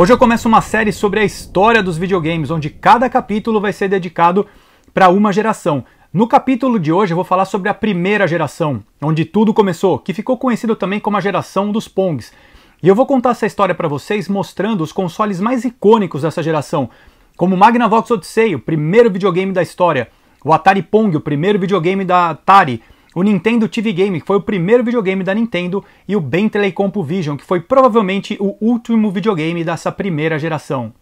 Hoje eu começo uma série sobre a história dos videogames, onde cada capítulo vai ser dedicado para uma geração. No capítulo de hoje eu vou falar sobre a primeira geração, onde tudo começou, que ficou conhecido também como a geração dos Pongs. E eu vou contar essa história para vocês mostrando os consoles mais icônicos dessa geração, como o Magnavox Odyssey, o primeiro videogame da história, o Atari Pong, o primeiro videogame da Atari, o Nintendo TV Game, que foi o primeiro videogame da Nintendo, e o Bentley Vision, que foi provavelmente o último videogame dessa primeira geração.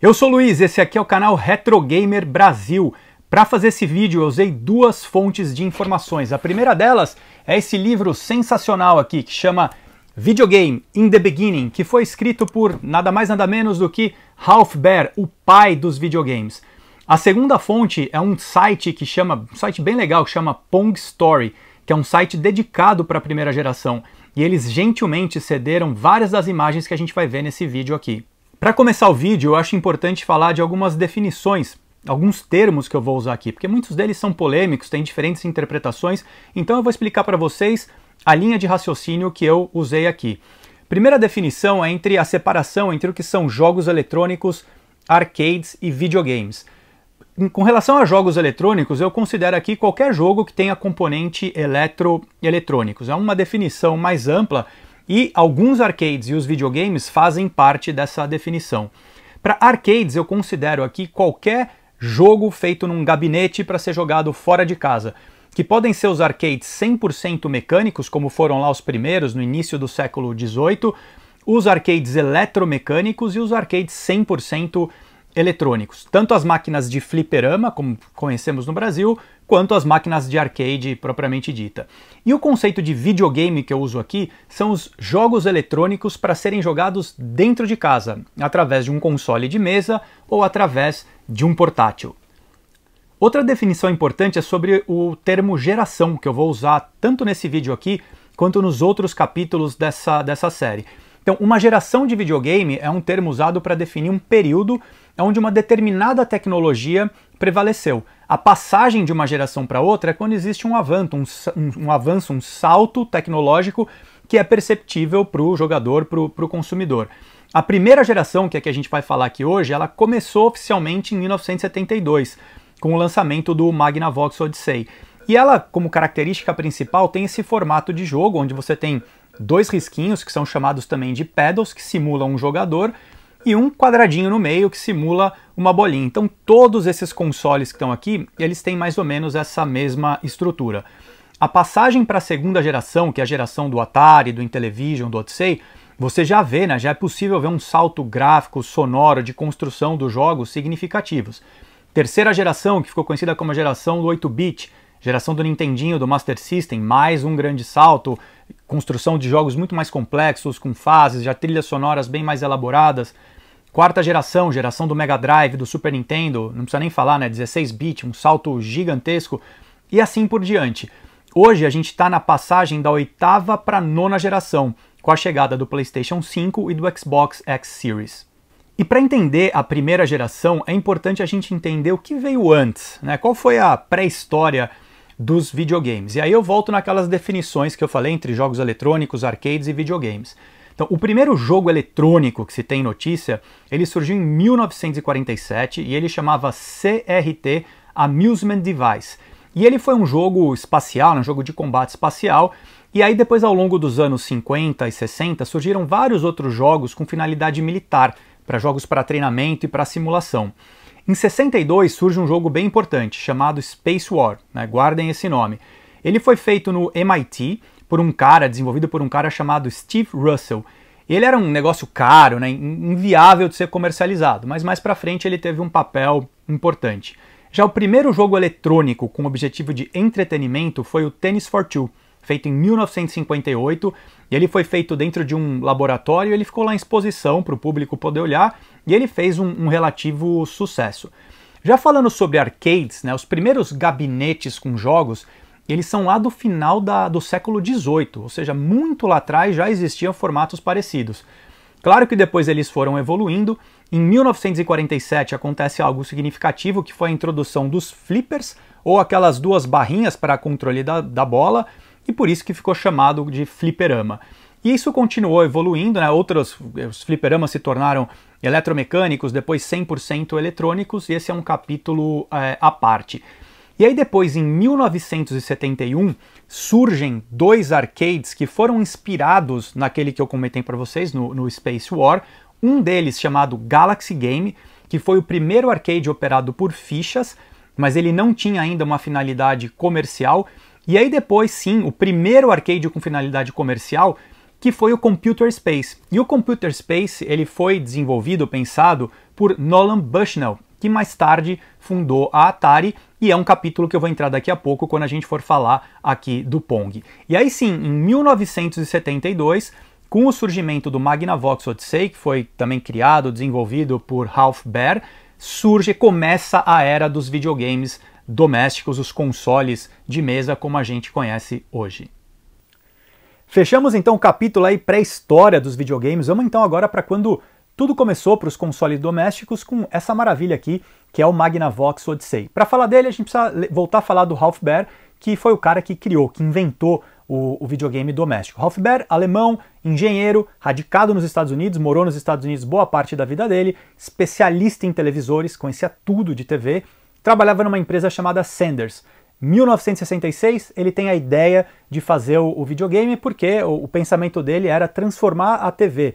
Eu sou Luiz, esse aqui é o canal Retro Gamer Brasil. Para fazer esse vídeo eu usei duas fontes de informações. A primeira delas é esse livro sensacional aqui que chama Videogame In the Beginning, que foi escrito por nada mais nada menos do que Ralph Baer, o pai dos videogames. A segunda fonte é um site que chama, um site bem legal, que chama Pong Story, que é um site dedicado para a primeira geração, e eles gentilmente cederam várias das imagens que a gente vai ver nesse vídeo aqui. Para começar o vídeo, eu acho importante falar de algumas definições, alguns termos que eu vou usar aqui, porque muitos deles são polêmicos, têm diferentes interpretações, então eu vou explicar para vocês a linha de raciocínio que eu usei aqui. Primeira definição é entre a separação entre o que são jogos eletrônicos, arcades e videogames. Com relação a jogos eletrônicos, eu considero aqui qualquer jogo que tenha componente eletroeletrônicos. É uma definição mais ampla e alguns arcades e os videogames fazem parte dessa definição. Para arcades, eu considero aqui qualquer jogo feito num gabinete para ser jogado fora de casa que podem ser os arcades 100% mecânicos, como foram lá os primeiros no início do século XVIII, os arcades eletromecânicos e os arcades 100% eletrônicos, tanto as máquinas de fliperama, como conhecemos no Brasil, quanto as máquinas de arcade propriamente dita. E o conceito de videogame que eu uso aqui são os jogos eletrônicos para serem jogados dentro de casa, através de um console de mesa ou através de um portátil. Outra definição importante é sobre o termo geração, que eu vou usar tanto nesse vídeo aqui quanto nos outros capítulos dessa, dessa série. Então, uma geração de videogame é um termo usado para definir um período onde uma determinada tecnologia prevaleceu. A passagem de uma geração para outra é quando existe um avanço, um, um, avanço, um salto tecnológico que é perceptível para o jogador, para o consumidor. A primeira geração, que é a que a gente vai falar aqui hoje, ela começou oficialmente em 1972 com o lançamento do Magnavox Odyssey. E ela, como característica principal, tem esse formato de jogo onde você tem dois risquinhos que são chamados também de pedals, que simulam um jogador, e um quadradinho no meio que simula uma bolinha. Então todos esses consoles que estão aqui, eles têm mais ou menos essa mesma estrutura. A passagem para a segunda geração, que é a geração do Atari, do Intellivision, do Odyssey, você já vê, né? Já é possível ver um salto gráfico, sonoro, de construção dos jogos significativos. Terceira geração, que ficou conhecida como a geração do 8-bit, geração do Nintendinho, do Master System, mais um grande salto, construção de jogos muito mais complexos, com fases, já trilhas sonoras bem mais elaboradas. Quarta geração, geração do Mega Drive, do Super Nintendo, não precisa nem falar, né? 16-bit, um salto gigantesco e assim por diante. Hoje a gente está na passagem da oitava para nona geração, com a chegada do PlayStation 5 e do Xbox X Series. E para entender a primeira geração, é importante a gente entender o que veio antes, né? qual foi a pré-história dos videogames. E aí eu volto naquelas definições que eu falei entre jogos eletrônicos, arcades e videogames. Então, o primeiro jogo eletrônico que se tem notícia, ele surgiu em 1947 e ele chamava CRT Amusement Device. E ele foi um jogo espacial, né? um jogo de combate espacial, e aí depois ao longo dos anos 50 e 60 surgiram vários outros jogos com finalidade militar, para jogos para treinamento e para simulação. Em 62 surge um jogo bem importante chamado Space War, né? guardem esse nome. Ele foi feito no MIT por um cara, desenvolvido por um cara chamado Steve Russell. Ele era um negócio caro, né? inviável de ser comercializado, mas mais para frente ele teve um papel importante. Já o primeiro jogo eletrônico com objetivo de entretenimento foi o Tennis for Two, feito em 1958 ele foi feito dentro de um laboratório, ele ficou lá em exposição para o público poder olhar e ele fez um, um relativo sucesso. Já falando sobre arcades, né, os primeiros gabinetes com jogos, eles são lá do final da, do século XVIII, ou seja, muito lá atrás já existiam formatos parecidos. Claro que depois eles foram evoluindo. Em 1947 acontece algo significativo que foi a introdução dos flippers, ou aquelas duas barrinhas para controle da, da bola, e por isso que ficou chamado de fliperama. E isso continuou evoluindo, né? Outros os fliperamas se tornaram eletromecânicos, depois 100% eletrônicos, e esse é um capítulo é, à parte. E aí depois, em 1971, surgem dois arcades que foram inspirados naquele que eu comentei para vocês, no, no Space War. Um deles chamado Galaxy Game, que foi o primeiro arcade operado por fichas, mas ele não tinha ainda uma finalidade comercial, e aí depois, sim, o primeiro arcade com finalidade comercial, que foi o Computer Space. E o Computer Space, ele foi desenvolvido, pensado por Nolan Bushnell, que mais tarde fundou a Atari e é um capítulo que eu vou entrar daqui a pouco quando a gente for falar aqui do Pong. E aí sim, em 1972, com o surgimento do Magnavox Odyssey, que foi também criado, desenvolvido por Ralph Baer, surge, começa a era dos videogames domésticos, os consoles de mesa como a gente conhece hoje. Fechamos então o capítulo aí pré-história dos videogames. Vamos então agora para quando tudo começou para os consoles domésticos com essa maravilha aqui, que é o Magnavox Odyssey. Para falar dele, a gente precisa voltar a falar do Ralph Baer, que foi o cara que criou, que inventou o, o videogame doméstico. Ralph Baer, alemão, engenheiro, radicado nos Estados Unidos, morou nos Estados Unidos boa parte da vida dele, especialista em televisores, conhecia tudo de TV trabalhava numa empresa chamada Sanders. 1966, ele tem a ideia de fazer o, videogame porque o, o, pensamento dele era transformar a TV,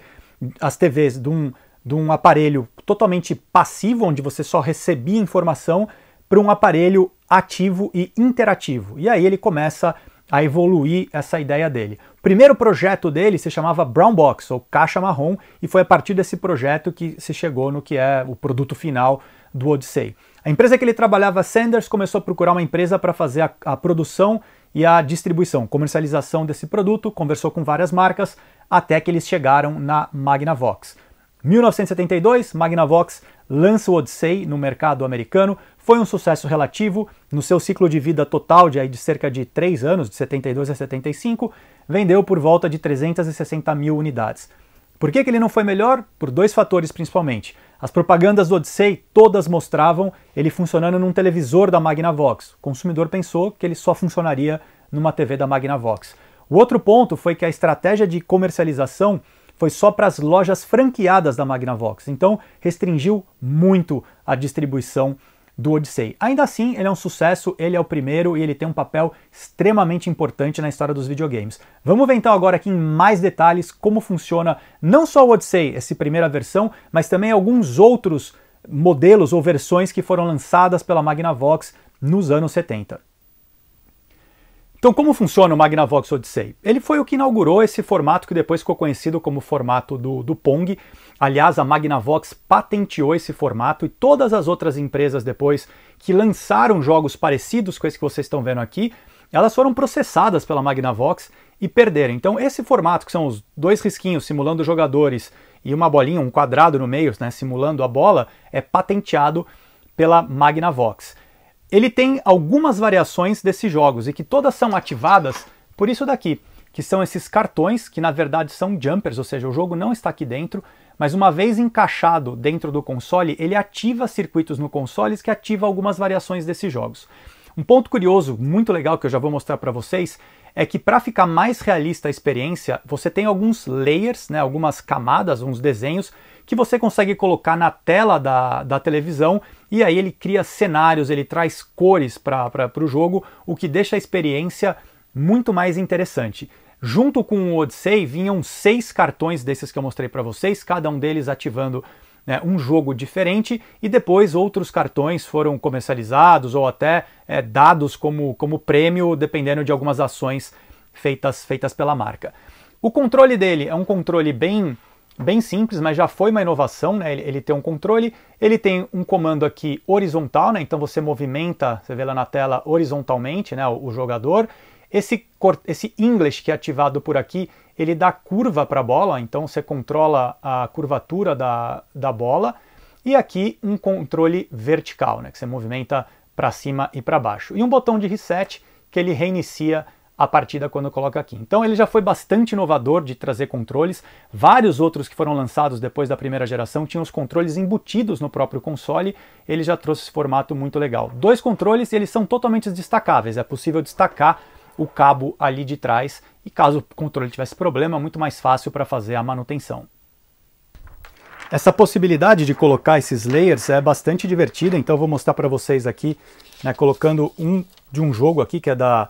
as TVs de um, de um aparelho totalmente passivo, onde você só recebia informação, para um aparelho ativo e interativo. E aí ele começa a evoluir essa ideia dele. O primeiro projeto dele se chamava Brown Box, ou Caixa Marrom, e foi a partir desse projeto que se chegou no que é o produto final do Odyssey. A empresa que ele trabalhava, Sanders, começou a procurar uma empresa para fazer a, a, produção e a distribuição, comercialização desse produto, conversou com várias marcas, até que eles chegaram na Magnavox. 1972, Magnavox lança o Odyssey no mercado americano, foi um sucesso relativo, no seu ciclo de vida total de, aí, de cerca de 3 anos, de 72 a 75, vendeu por volta de 360 mil unidades. Por que, que ele não foi melhor? Por dois fatores principalmente. As propagandas do Odyssey todas mostravam ele funcionando num televisor da Magnavox. O consumidor pensou que ele só funcionaria numa TV da Magnavox. O outro ponto foi que a estratégia de comercialização foi só para as lojas franqueadas da Magnavox, então restringiu muito a distribuição do Odyssey. Ainda assim, ele é um sucesso, ele é o primeiro e ele tem um papel extremamente importante na história dos videogames. Vamos ver então agora aqui em mais detalhes como funciona não só o Odyssey, essa primeira versão, mas também alguns outros modelos ou versões que foram lançadas pela Magnavox nos anos 70. Então, como funciona o Magnavox Odyssey? Ele foi o que inaugurou esse formato que depois ficou conhecido como formato do, do Pong. Aliás, a Magnavox patenteou esse formato e todas as outras empresas depois que lançaram jogos parecidos com esse que vocês estão vendo aqui, elas foram processadas pela Magnavox e perderam. Então, esse formato, que são os dois risquinhos simulando jogadores e uma bolinha, um quadrado no meio, né, simulando a bola, é patenteado pela Magnavox. Ele tem algumas variações desses jogos e que todas são ativadas por isso daqui, que são esses cartões, que na verdade são jumpers, ou seja, o jogo não está aqui dentro, mas uma vez encaixado dentro do console, ele ativa circuitos no console que ativa algumas variações desses jogos. Um ponto curioso, muito legal que eu já vou mostrar para vocês, é que para ficar mais realista a experiência, você tem alguns layers, né, algumas camadas, uns desenhos que você consegue colocar na tela da, da televisão e aí ele cria cenários, ele traz cores para o jogo, o que deixa a experiência muito mais interessante. Junto com o Odyssey vinham seis cartões desses que eu mostrei para vocês, cada um deles ativando né, um jogo diferente e depois outros cartões foram comercializados ou até é, dados como, como prêmio, dependendo de algumas ações feitas, feitas pela marca. O controle dele é um controle bem bem simples, mas já foi uma inovação, né? Ele, ele, tem um controle, ele tem um comando aqui horizontal, né? Então você movimenta, você vê lá na tela horizontalmente, né? O, o jogador. Esse, esse English que é ativado por aqui, ele dá curva para a bola, então você controla a curvatura da, da bola, e aqui um controle vertical, né, que você movimenta para cima e para baixo. E um botão de reset que ele reinicia a partida quando coloca aqui. Então ele já foi bastante inovador de trazer controles. Vários outros que foram lançados depois da primeira geração tinham os controles embutidos no próprio console. Ele já trouxe esse formato muito legal. Dois controles e eles são totalmente destacáveis. É possível destacar o cabo ali de trás e caso o controle tivesse problema, é muito mais fácil para fazer a manutenção. Essa possibilidade de colocar esses layers é bastante divertida, então vou mostrar para vocês aqui, né, colocando um de um jogo aqui que é da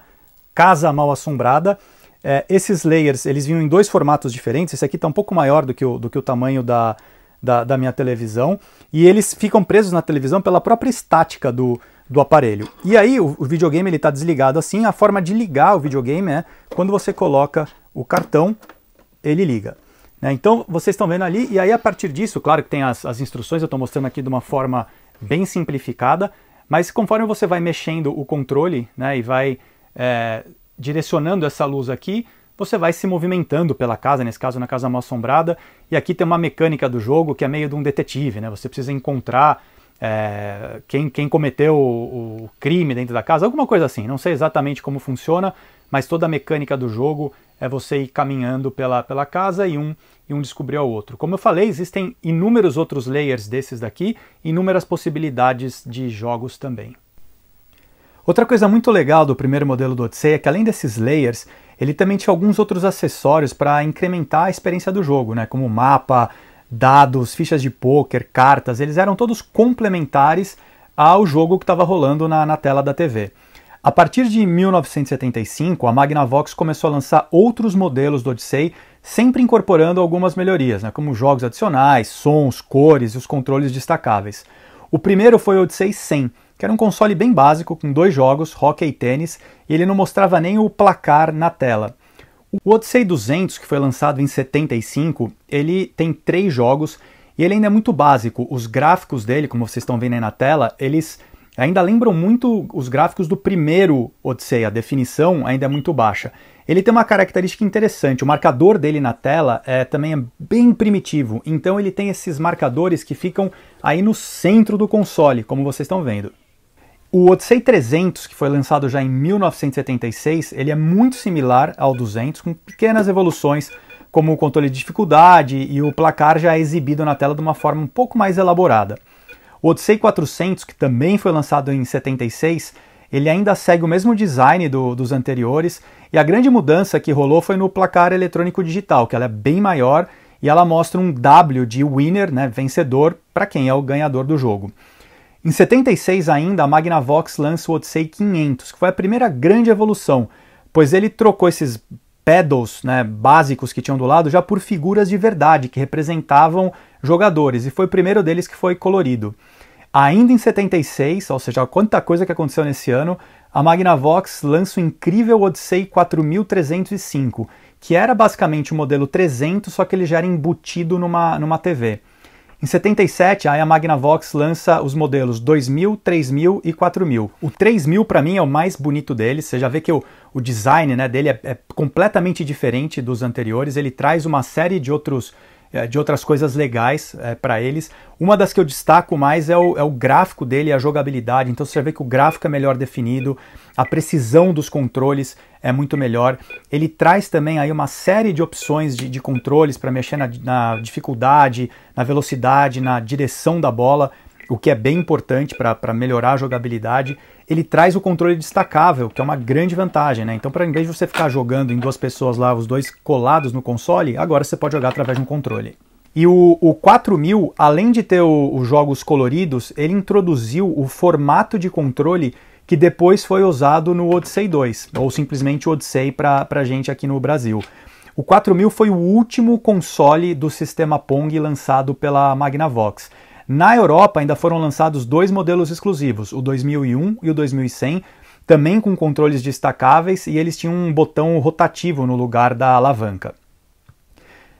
Casa Mal Assombrada. É, esses layers eles vinham em dois formatos diferentes, esse aqui está um pouco maior do que o, do que o tamanho da, da, da minha televisão, e eles ficam presos na televisão pela própria estática do, do aparelho. E aí o, o videogame ele está desligado assim, a forma de ligar o videogame é quando você coloca o cartão, ele liga. Né? Então vocês estão vendo ali, e aí a partir disso, claro que tem as, as instruções, eu estou mostrando aqui de uma forma bem simplificada, mas conforme você vai mexendo o controle né, e vai é, direcionando essa luz aqui, você vai se movimentando pela casa, nesse caso na casa mal assombrada, e aqui tem uma mecânica do jogo que é meio de um detetive, né? Você precisa encontrar é, quem, quem, cometeu o, o, crime dentro da casa, alguma coisa assim. Não sei exatamente como funciona, mas toda a mecânica do jogo é você ir caminhando pela, pela casa e um, e um descobrir ao outro. Como eu falei, existem inúmeros outros layers desses daqui, inúmeras possibilidades de jogos também. Outra coisa muito legal do primeiro modelo do Odyssey é que além desses layers, ele também tinha alguns outros acessórios para incrementar a experiência do jogo, né? como mapa, dados, fichas de pôquer, cartas, eles eram todos complementares ao jogo que estava rolando na, na tela da TV. A partir de 1975, a Magnavox começou a lançar outros modelos do Odyssey, sempre incorporando algumas melhorias, né, como jogos adicionais, sons, cores e os controles destacáveis. O primeiro foi o Odyssey 100, que era um console bem básico com dois jogos, hockey e tênis, e ele não mostrava nem o placar na tela. O Odyssey 200, que foi lançado em 75, ele tem três jogos e ele ainda é muito básico. Os gráficos dele, como vocês estão vendo aí na tela, eles ainda lembram muito os gráficos do primeiro Odyssey, a definição ainda é muito baixa. Ele tem uma característica interessante, o marcador dele na tela é, também é bem primitivo, então ele tem esses marcadores que ficam aí no centro do console, como vocês estão vendo. O Odyssey 300, que foi lançado já em 1976, ele é muito similar ao 200, com pequenas evoluções, como o controle de dificuldade e o placar já é exibido na tela de uma forma um pouco mais elaborada. O Odyssey 400, que também foi lançado em 76, ele ainda segue o mesmo design do, dos anteriores e a grande mudança que rolou foi no placar eletrônico digital, que ela é bem maior e ela mostra um W de winner, né, vencedor, para quem é o ganhador do jogo. Em 76 ainda, a Magnavox lança o Odyssey 500, que foi a primeira grande evolução, pois ele trocou esses pedals né, básicos que tinham do lado já por figuras de verdade, que representavam jogadores, e foi o primeiro deles que foi colorido. Ainda em 76, ou seja, quanta coisa que aconteceu nesse ano, a Magnavox lança o incrível Odyssey 4305, que era basicamente o modelo 300, só que ele já era embutido numa, numa TV. Em 77, aí a Magnavox lança os modelos 2000, 3000 e 4000. O 3000 para mim é o mais bonito deles, você já vê que o, o design né, dele é, é completamente diferente dos anteriores, ele traz uma série de outros eh, de outras coisas legais é, eh, para eles. Uma das que eu destaco mais é o, é o gráfico dele e a jogabilidade. Então você vê que o gráfico é melhor definido, a precisão dos controles é muito melhor. Ele traz também aí uma série de opções de, de controles para mexer na, na dificuldade, na velocidade, na direção da bola o que é bem importante para melhorar a jogabilidade. Ele traz o controle destacável, que é uma grande vantagem, né? Então, para em vez de você ficar jogando em duas pessoas lá, os dois colados no console, agora você pode jogar através de um controle. E o, o 4000, além de ter os jogos coloridos, ele introduziu o formato de controle que depois foi usado no Odyssey 2, ou simplesmente Odyssey para a gente aqui no Brasil. O 4000 foi o último console do sistema Pong lançado pela Magnavox. Na Europa ainda foram lançados dois modelos exclusivos, o 2001 e o 2100, também com controles destacáveis e eles tinham um botão rotativo no lugar da alavanca.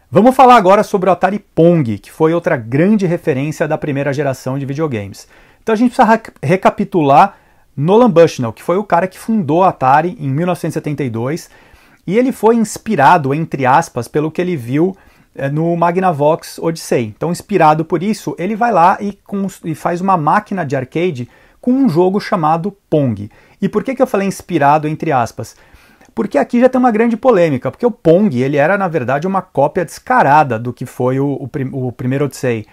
Vamos falar agora sobre o Atari Pong, que foi outra grande referência da primeira geração de videogames. Então a gente precisa recapitular Nolan Bushnell, que foi o cara que fundou a Atari em 1972, e ele foi inspirado, entre aspas, pelo que ele viu é, no Magnavox Odyssey. Então, inspirado por isso, ele vai lá e, e, faz uma máquina de arcade com um jogo chamado Pong. E por que, que eu falei inspirado entre aspas? Porque aqui já tem uma grande polêmica, porque o Pong ele era na verdade uma cópia descarada do que foi o, o, prim o primeiro Odyssey.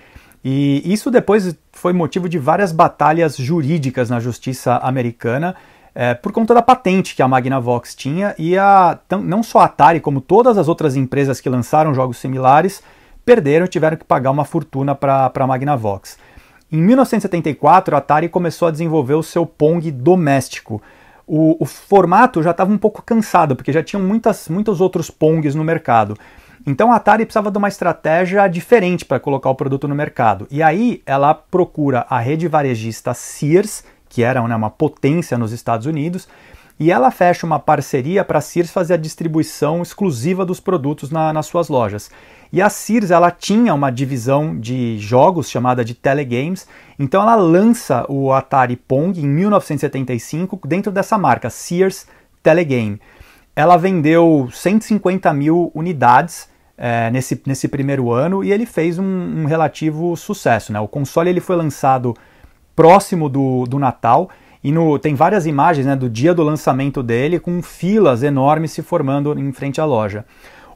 E isso depois foi motivo de várias batalhas jurídicas na justiça americana é, por conta da patente que a Magnavox tinha e a, não só a Atari, como todas as outras empresas que lançaram jogos similares, perderam e tiveram que pagar uma fortuna para a Magnavox. Em 1974, a Atari começou a desenvolver o seu Pong doméstico. O, o formato já estava um pouco cansado, porque já tinham muitas, muitos outros Pongs no mercado. Então a Atari precisava de uma estratégia diferente para colocar o produto no mercado. E aí ela procura a rede varejista Sears, que era né, uma potência nos Estados Unidos, e ela fecha uma parceria para a Sears fazer a distribuição exclusiva dos produtos na, nas suas lojas. E a Sears ela tinha uma divisão de jogos chamada de Telegames, então ela lança o Atari Pong em 1975 dentro dessa marca, Sears Telegame. Ela vendeu 150 mil unidades é, nesse, nesse primeiro ano e ele fez um, um relativo sucesso. Né? O console ele foi lançado próximo do, do Natal. E no, tem várias imagens né, do dia do lançamento dele, com filas enormes se formando em frente à loja.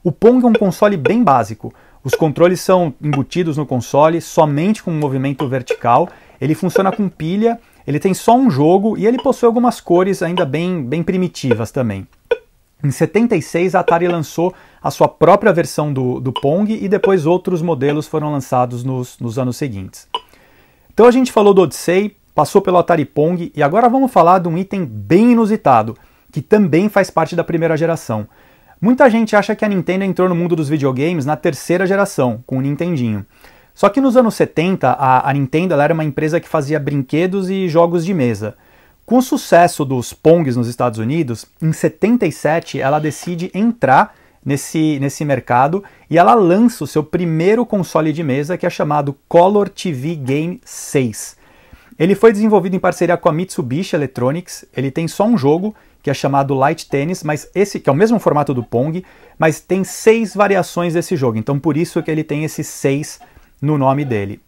O Pong é um console bem básico. Os controles são embutidos no console somente com um movimento vertical. Ele funciona com pilha, ele tem só um jogo e ele possui algumas cores ainda bem, bem primitivas também. Em 76, a Atari lançou a sua própria versão do, do Pong e depois outros modelos foram lançados nos, nos anos seguintes. Então a gente falou do Odyssey, passou pelo Atari Pong e agora vamos falar de um item bem inusitado, que também faz parte da primeira geração. Muita gente acha que a Nintendo entrou no mundo dos videogames na terceira geração, com o Nintendinho. Só que nos anos 70, a, a Nintendo era uma empresa que fazia brinquedos e jogos de mesa. Com o sucesso dos Pongs nos Estados Unidos, em 77 ela decide entrar nesse, nesse mercado e ela lança o seu primeiro console de mesa que é chamado Color TV Game 6. Ele foi desenvolvido em parceria com a Mitsubishi Electronics, ele tem só um jogo que é chamado Light Tennis, mas esse que é o mesmo formato do Pong, mas tem seis variações desse jogo, então por isso que ele tem esse 6 no nome dele.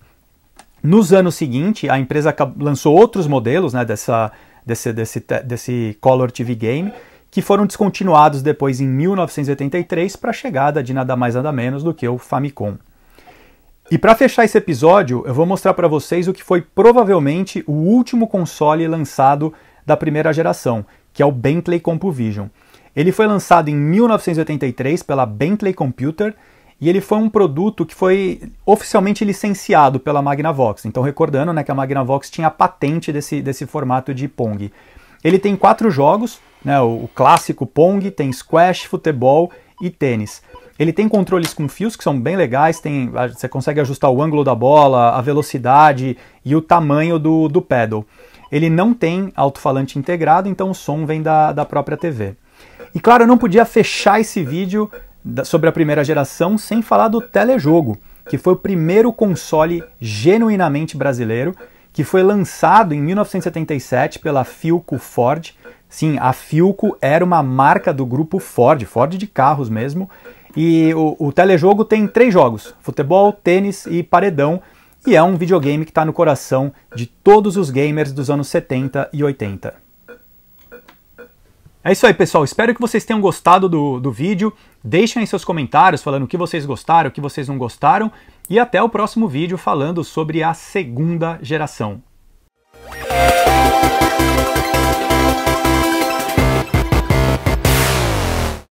Nos anos seguintes, a empresa lançou outros modelos né, dessa, desse, desse, desse Color TV Game, que foram descontinuados depois em 1983 para a chegada de nada mais nada menos do que o Famicom. E para fechar esse episódio, eu vou mostrar para vocês o que foi provavelmente o último console lançado da primeira geração, que é o Bentley CompuVision. Ele foi lançado em 1983 pela Bentley Computer e ele foi um produto que foi oficialmente licenciado pela Magnavox. Então, recordando né, que a Magnavox tinha a patente desse, desse formato de Pong. Ele tem quatro jogos, né? O, o clássico Pong tem squash, futebol e tênis. Ele tem controles com fios que são bem legais, tem, você consegue ajustar o ângulo da bola, a velocidade e o tamanho do, do pedal. Ele não tem alto-falante integrado, então o som vem da, da própria TV. E claro, eu não podia fechar esse vídeo da, sobre a primeira geração sem falar do telejogo, que foi o primeiro console genuinamente brasileiro, que foi lançado em 1977 pela Philco Ford, Sim, a Filco era uma marca do grupo Ford, Ford de carros mesmo. E o, o telejogo tem três jogos: futebol, tênis e paredão. E é um videogame que está no coração de todos os gamers dos anos 70 e 80. É isso aí, pessoal. Espero que vocês tenham gostado do, do vídeo. Deixem aí seus comentários falando o que vocês gostaram, o que vocês não gostaram. E até o próximo vídeo falando sobre a segunda geração.